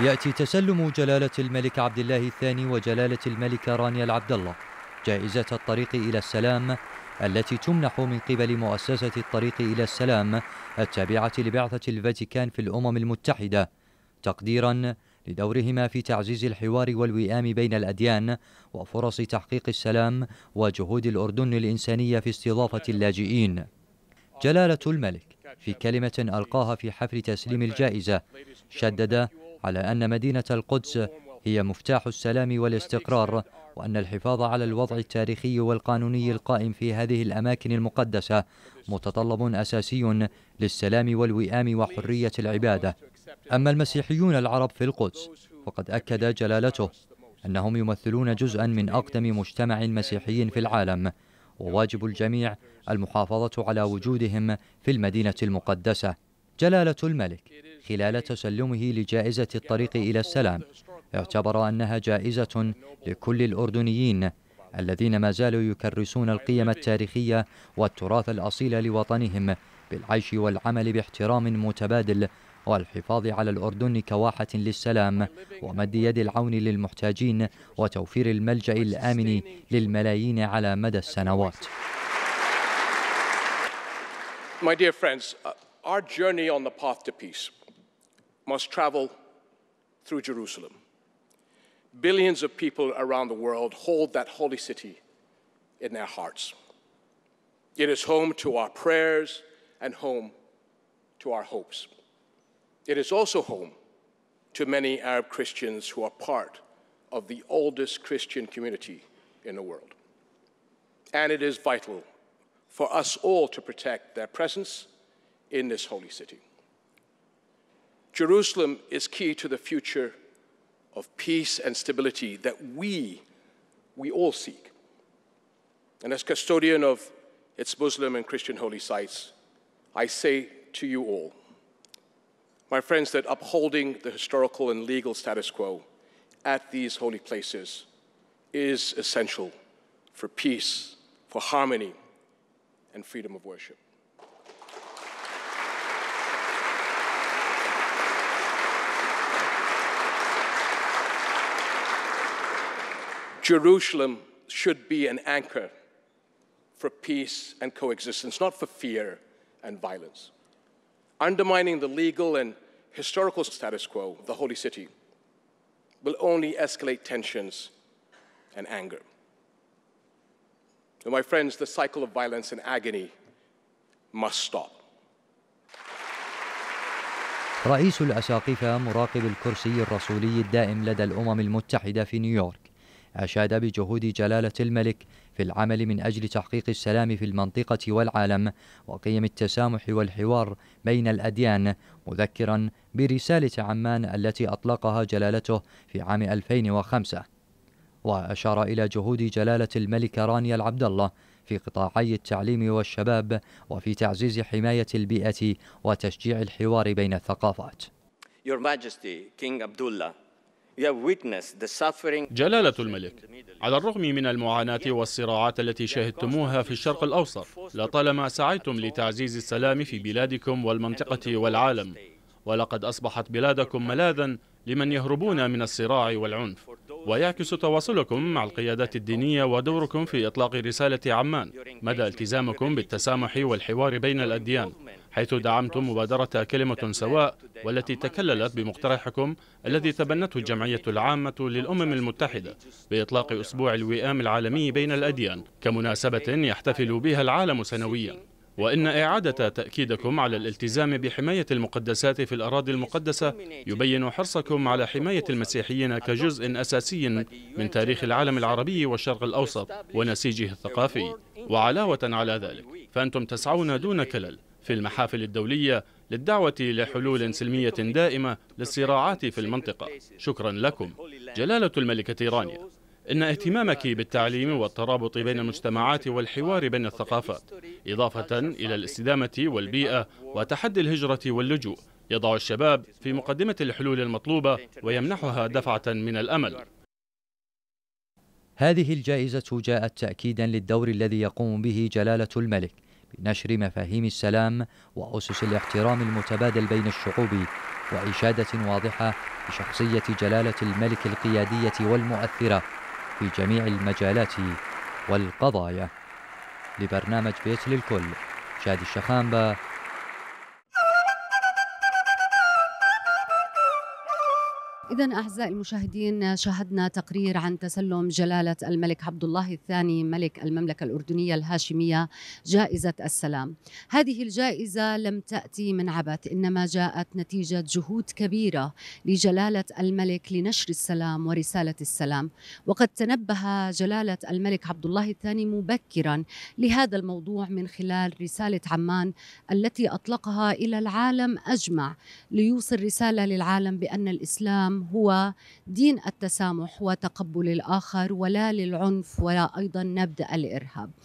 يأتي تسلم جلالة الملك عبد الله الثاني وجلالة الملكة رانيا العبد الله جائزة الطريق إلى السلام التي تمنح من قبل مؤسسة الطريق إلى السلام التابعة لبعثة الفاتيكان في الأمم المتحدة تقديرا لدورهما في تعزيز الحوار والوئام بين الأديان وفرص تحقيق السلام وجهود الأردن الإنسانية في استضافة اللاجئين جلالة الملك في كلمة ألقاها في حفل تسليم الجائزة شدد على أن مدينة القدس هي مفتاح السلام والاستقرار وأن الحفاظ على الوضع التاريخي والقانوني القائم في هذه الأماكن المقدسة متطلب أساسي للسلام والوئام وحرية العبادة أما المسيحيون العرب في القدس فقد أكد جلالته أنهم يمثلون جزءا من أقدم مجتمع مسيحي في العالم وواجب الجميع المحافظة على وجودهم في المدينة المقدسة جلالة الملك خلال تسلمه لجائزة الطريق إلى السلام اعتبر أنها جائزة لكل الأردنيين الذين ما زالوا يكرسون القيم التاريخية والتراث الأصيل لوطنهم بالعيش والعمل باحترام متبادل والحفاظ على الأردن كواحة للسلام ومد يد العون للمحتاجين وتوفير الملجأ الآمن للملايين على مدى السنوات My dear friends, uh, our journey on the path to peace must travel through Jerusalem. Billions of people around the world hold that holy city in their hearts. It is home to our prayers and home to our hopes. It is also home to many Arab Christians who are part of the oldest Christian community in the world. And it is vital for us all to protect their presence in this holy city. Jerusalem is key to the future of peace and stability that we, we all seek. And as custodian of its Muslim and Christian holy sites, I say to you all, my friends, that upholding the historical and legal status quo at these holy places is essential for peace, for harmony, and freedom of worship. Jerusalem should be an anchor for peace and coexistence, not for fear and violence. Undermining the legal and historical status quo of the holy city will only escalate tensions and anger. my friends, the cycle of violence and agony must stop. رئيس الأساقفة مراقب الكرسي الرسولي الدائم لدى الأمم المتحدة في نيويورك أشاد بجهود جلالة الملك في العمل من أجل تحقيق السلام في المنطقة والعالم وقيم التسامح والحوار بين الأديان مذكرا برسالة عمان التي أطلقها جلالته في عام 2005 وأشار إلى جهود جلالة الملك رانيا العبد الله في قطاعي التعليم والشباب وفي تعزيز حماية البيئة وتشجيع الحوار بين الثقافات Your Majesty, King Abdullah جلالة الملك على الرغم من المعاناة والصراعات التي شهدتموها في الشرق الأوسط لطالما سعيتم لتعزيز السلام في بلادكم والمنطقة والعالم ولقد أصبحت بلادكم ملاذا لمن يهربون من الصراع والعنف ويعكس تواصلكم مع القيادات الدينية ودوركم في إطلاق رسالة عمان مدى التزامكم بالتسامح والحوار بين الأديان حيث دعمتم مبادرة كلمة سواء والتي تكللت بمقترحكم الذي تبنته الجمعية العامة للأمم المتحدة بإطلاق أسبوع الوئام العالمي بين الأديان كمناسبة يحتفل بها العالم سنويا وإن إعادة تأكيدكم على الالتزام بحماية المقدسات في الأراضي المقدسة يبين حرصكم على حماية المسيحيين كجزء أساسي من تاريخ العالم العربي والشرق الأوسط ونسيجه الثقافي وعلاوة على ذلك فأنتم تسعون دون كلل في المحافل الدولية للدعوة لحلول سلمية دائمة للصراعات في المنطقة شكرا لكم جلالة الملكة رانيا إن اهتمامك بالتعليم والترابط بين المجتمعات والحوار بين الثقافات إضافة إلى الاستدامة والبيئة وتحدي الهجرة واللجوء يضع الشباب في مقدمة الحلول المطلوبة ويمنحها دفعة من الأمل هذه الجائزة جاءت تأكيدا للدور الذي يقوم به جلالة الملك بنشر مفاهيم السلام وأسس الاحترام المتبادل بين الشعوب وإشادة واضحة بشخصية جلالة الملك القيادية والمؤثرة في جميع المجالات والقضايا لبرنامج بيت للكل شادي الشخامبة إذا أعزائي المشاهدين شاهدنا تقرير عن تسلم جلالة الملك عبد الله الثاني ملك المملكة الأردنية الهاشمية جائزة السلام. هذه الجائزة لم تأتي من عبث إنما جاءت نتيجة جهود كبيرة لجلالة الملك لنشر السلام ورسالة السلام، وقد تنبه جلالة الملك عبد الله الثاني مبكرا لهذا الموضوع من خلال رسالة عمان التي أطلقها إلى العالم أجمع ليوصل رسالة للعالم بأن الإسلام هو دين التسامح وتقبل الاخر ولا للعنف ولا ايضا نبذ الارهاب